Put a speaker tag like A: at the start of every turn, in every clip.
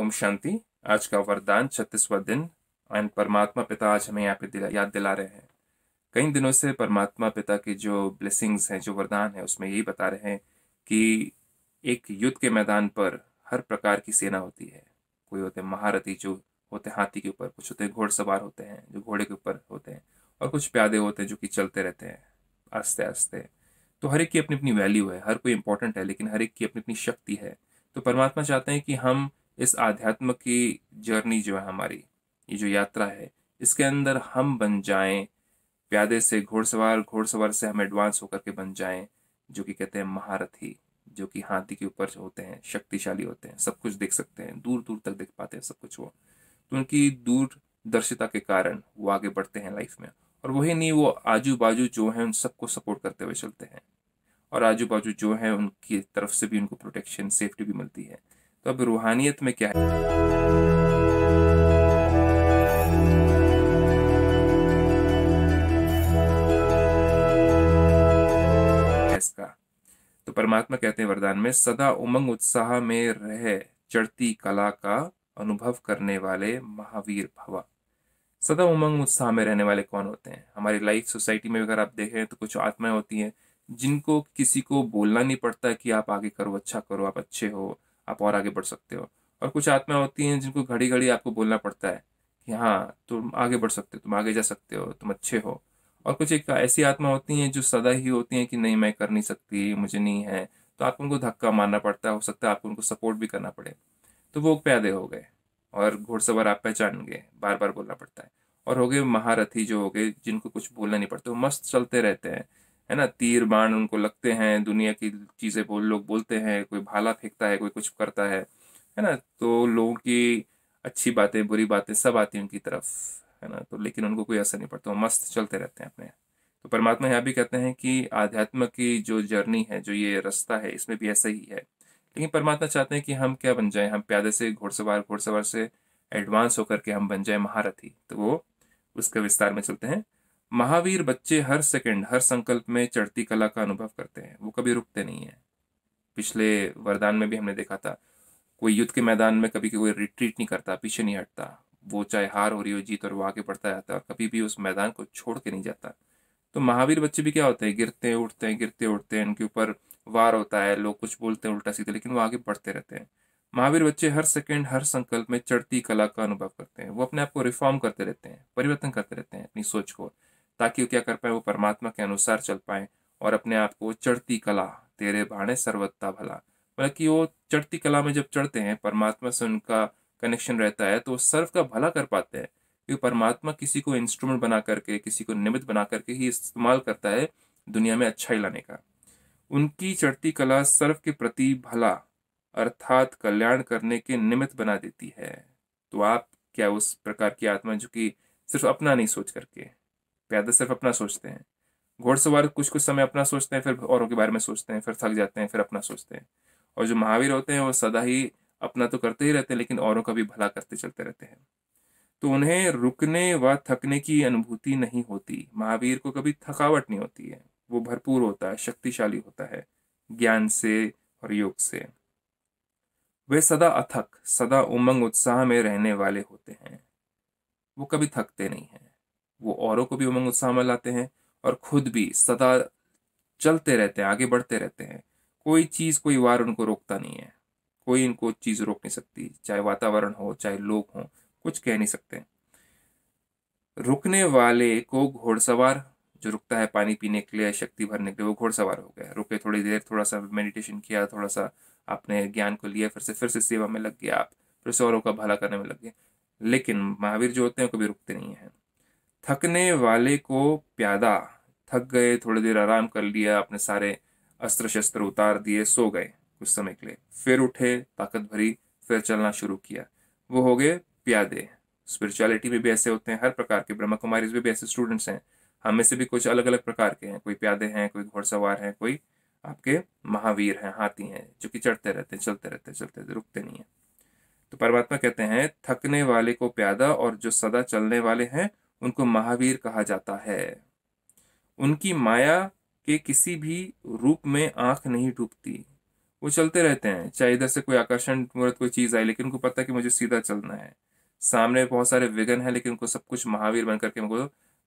A: ओम शांति आज का वरदान छत्तीसवा दिन एंड परमात्मा पिता आज हमें यहाँ पे दिला, याद दिला रहे हैं कई दिनों से परमात्मा पिता की जो ब्लेसिंग्स हैं जो वरदान है उसमें यही बता रहे हैं कि एक युद्ध के मैदान पर हर प्रकार की सेना होती है कोई होते महारथी जो होते हाथी के ऊपर कुछ होते घोड़सवार होते हैं जो घोड़े के ऊपर होते हैं और कुछ प्यादे होते हैं जो कि चलते रहते हैं आस्ते आस्ते तो हर एक की अपनी अपनी वैल्यू है हर कोई इंपॉर्टेंट है लेकिन हर एक की अपनी अपनी शक्ति है तो परमात्मा चाहते हैं कि हम इस आध्यात्म की जर्नी जो है हमारी ये जो यात्रा है इसके अंदर हम बन जाएं प्यादे से घोड़सवार घोड़सवार से हम एडवांस होकर के बन जाएं जो कि कहते हैं महारथी जो कि हाथी के ऊपर होते हैं शक्तिशाली होते हैं सब कुछ देख सकते हैं दूर दूर तक देख पाते हैं सब कुछ वो तो उनकी दूरदर्शिता के कारण वो आगे बढ़ते हैं लाइफ में और वही नहीं वो आजू बाजू जो है उन सबको सपोर्ट करते हुए चलते हैं और आजू बाजू जो है उनकी तरफ से भी उनको प्रोटेक्शन सेफ्टी भी मिलती है तो अब रूहानियत में क्या है इसका तो परमात्मा कहते हैं वरदान में सदा उमंग उत्साह में रह चढ़ती कला का अनुभव करने वाले महावीर भवा सदा उमंग उत्साह में रहने वाले कौन होते हैं हमारी लाइफ सोसाइटी में अगर आप देखें तो कुछ आत्माएं होती हैं जिनको किसी को बोलना नहीं पड़ता कि आप आगे करो अच्छा करो आप अच्छे हो आप और आगे बढ़ सकते हो और कुछ आत्मा होती हैं जिनको घड़ी घड़ी आपको बोलना पड़ता है कि हाँ तुम आगे बढ़ सकते हो तुम आगे जा सकते हो तुम अच्छे हो और कुछ एक ऐसी आत्मा होती हैं जो सदा ही होती हैं कि नहीं मैं कर नहीं सकती मुझे नहीं है तो आपको उनको धक्का मारना पड़ता है हो सकता है आपको उनको सपोर्ट भी करना पड़े तो वो प्यादे हो गए और घोड़सवार आप पहचान गए बार बार बोलना पड़ता है और हो गए महारथी जो हो गए जिनको कुछ बोलना नहीं पड़ता वो मस्त चलते रहते हैं है ना तीर बाण उनको लगते हैं दुनिया की चीज़ें बोल लोग बोलते हैं कोई भाला फेंकता है कोई कुछ करता है है ना तो लोगों की अच्छी बातें बुरी बातें सब आती हैं उनकी तरफ है ना तो लेकिन उनको कोई असर नहीं पड़ता मस्त चलते रहते हैं अपने तो परमात्मा यहाँ भी कहते हैं कि आध्यात्म की जो जर्नी है जो ये रास्ता है इसमें भी ऐसा ही है लेकिन परमात्मा चाहते हैं कि हम क्या बन जाए हम प्यादे से घोड़सवार घोड़सवार से एडवांस होकर के हम बन जाए महारथी तो वो उसके विस्तार में चलते हैं महावीर बच्चे हर सेकंड हर संकल्प में चढ़ती कला का अनुभव करते हैं वो कभी रुकते नहीं है पिछले वरदान में भी हमने देखा था कोई युद्ध के मैदान में कभी कोई रिट्रीट नहीं करता पीछे नहीं हटता वो चाहे हार हो रही हो जीत और वो आगे बढ़ता जाता है और कभी भी उस मैदान को छोड़ के नहीं जाता तो महावीर बच्चे भी क्या होते हैं गिरते हैं उठते हैं गिरते उठते हैं उनके ऊपर वार होता है लोग कुछ बोलते हैं उल्टा सीधे लेकिन वो आगे बढ़ते रहते हैं महावीर बच्चे हर सेकंड हर संकल्प में चढ़ती कला का अनुभव करते हैं वो अपने आप को रिफॉर्म करते रहते हैं परिवर्तन करते रहते हैं अपनी सोच को ताकि वो क्या कर पाए वो परमात्मा के अनुसार चल पाए और अपने आप को चढ़ती कला तेरे भाणे सर्वत्ता भला मतलब कि वो चढ़ती कला में जब चढ़ते हैं परमात्मा से उनका कनेक्शन रहता है तो वो सर्व का भला कर पाते हैं क्योंकि परमात्मा किसी को इंस्ट्रूमेंट बना करके किसी को निमित्त बना करके ही इस्तेमाल करता है दुनिया में अच्छाई लाने का उनकी चढ़ती कला सर्व के प्रति भला अर्थात कल्याण करने के निमित्त बना देती है तो आप क्या उस प्रकार की आत्मा जो कि सिर्फ अपना नहीं सोच करके ज़्यादा तो सिर्फ अपना सोचते हैं घोड़सवार कुछ कुछ समय अपना सोचते हैं फिर औरों के बारे में सोचते हैं फिर थक जाते हैं फिर अपना सोचते हैं और जो महावीर होते हैं वो सदा ही अपना तो करते ही रहते हैं लेकिन औरों का भी भला करते चलते रहते हैं तो उन्हें रुकने व थकने की अनुभूति नहीं होती महावीर को कभी थकावट नहीं होती है वो भरपूर होता है शक्तिशाली होता है ज्ञान से और योग से वे सदा अथक सदा उमंग उत्साह में रहने वाले होते हैं वो कभी थकते नहीं हैं वो औरों को भी उमंग उत्साह में लाते हैं और खुद भी सदा चलते रहते हैं आगे बढ़ते रहते हैं कोई चीज़ कोई वार उनको रोकता नहीं है कोई इनको चीज़ रोक नहीं सकती चाहे वातावरण हो चाहे लोग हों कुछ कह नहीं सकते रुकने वाले को घोड़सवार जो रुकता है पानी पीने के लिए शक्ति भरने के लिए वो घोड़सवार हो गया रुके थोड़ी देर थोड़ा सा मेडिटेशन किया थोड़ा सा आपने ज्ञान को लिया फिर से फिर से सेवा में लग गया आप फिर से औरों का भला करने में लग गया लेकिन महावीर जो होते हैं कभी रुकते नहीं हैं थकने वाले को प्यादा थक गए थोड़ी देर आराम कर लिया अपने सारे अस्त्र शस्त्र उतार दिए सो गए कुछ समय के लिए फिर उठे ताकत भरी फिर चलना शुरू किया वो हो गए प्यादे स्पिरिचुअलिटी में भी ऐसे होते हैं हर प्रकार के ब्रह्म कुमारी में भी ऐसे स्टूडेंट्स हैं हम में से भी कुछ अलग अलग प्रकार के हैं कोई प्यादे हैं कोई घोड़सवार हैं कोई आपके महावीर हैं हाथी हैं जो कि चढ़ते रहते हैं चलते रहते हैं चलते रहते रुकते नहीं है तो परमात्मा कहते हैं थकने वाले को प्यादा और जो सदा चलने वाले हैं उनको महावीर कहा जाता है उनकी माया के किसी भी रूप में आंख नहीं डूबती वो चलते रहते हैं चाहे इधर से कोई आकर्षण मूर्त कोई चीज आई लेकिन उनको पता है कि मुझे सीधा चलना है सामने बहुत सारे विघन है लेकिन उनको सब कुछ महावीर बन करके उनको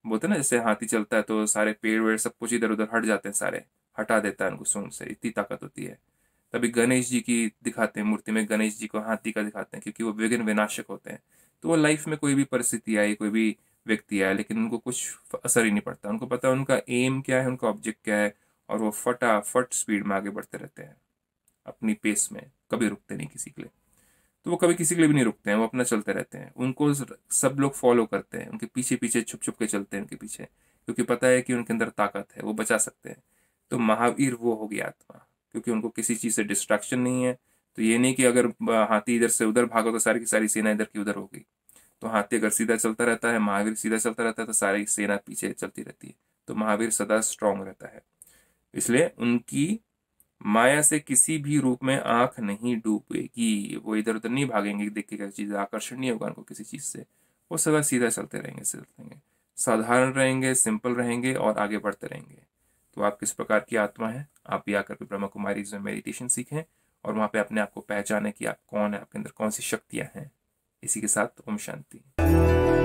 A: बोलते हैं ना जैसे हाथी चलता है तो सारे पेड़ वेड़ सब कुछ इधर उधर हट जाते हैं सारे हटा देता है उनको सूंड से इतनी ताकत होती है तभी गणेश जी की दिखाते हैं मूर्ति में गणेश जी को हाथी का दिखाते हैं क्योंकि वो विघ्न विनाशक होते हैं तो वो लाइफ में कोई भी परिस्थिति आई कोई भी व्यक्ति है लेकिन उनको कुछ असर ही नहीं पड़ता उनको पता है उनका एम क्या है उनका ऑब्जेक्ट क्या है और वो फटाफट स्पीड में आगे बढ़ते रहते हैं अपनी पेस में कभी रुकते नहीं किसी के लिए तो वो कभी किसी के लिए भी नहीं रुकते हैं वो अपना चलते रहते हैं उनको सब लोग फॉलो करते हैं उनके पीछे पीछे छुप छुप के चलते हैं उनके पीछे क्योंकि पता है कि उनके अंदर ताकत है वो बचा सकते हैं तो महावीर वो होगी आत्मा क्योंकि उनको किसी चीज़ से डिस्ट्रैक्शन नहीं है तो ये नहीं कि अगर हाथी इधर से उधर भागो तो सारी की सारी सेना इधर की उधर होगी तो हाथी अगर सीधा चलता रहता है महावीर सीधा चलता रहता है तो सारी सेना पीछे चलती रहती है तो महावीर सदा स्ट्रांग रहता है इसलिए उनकी माया से किसी भी रूप में आंख नहीं डूबेगी वो इधर उधर नहीं भागेंगे देखिए क्या चीज आकर्षण नहीं होगा उनको किसी चीज से वो सदा सीधा चलते रहेंगे सीधे रहेंगे साधारण रहेंगे सिंपल रहेंगे और आगे बढ़ते रहेंगे तो आप किस प्रकार की आत्मा है आप भी आकर के ब्रह्मा कुमारी मेडिटेशन सीखें और वहां पे अपने आप को पहचाने कि आप कौन है आपके अंदर कौन सी शक्तियां हैं इसी के साथ ओम शांति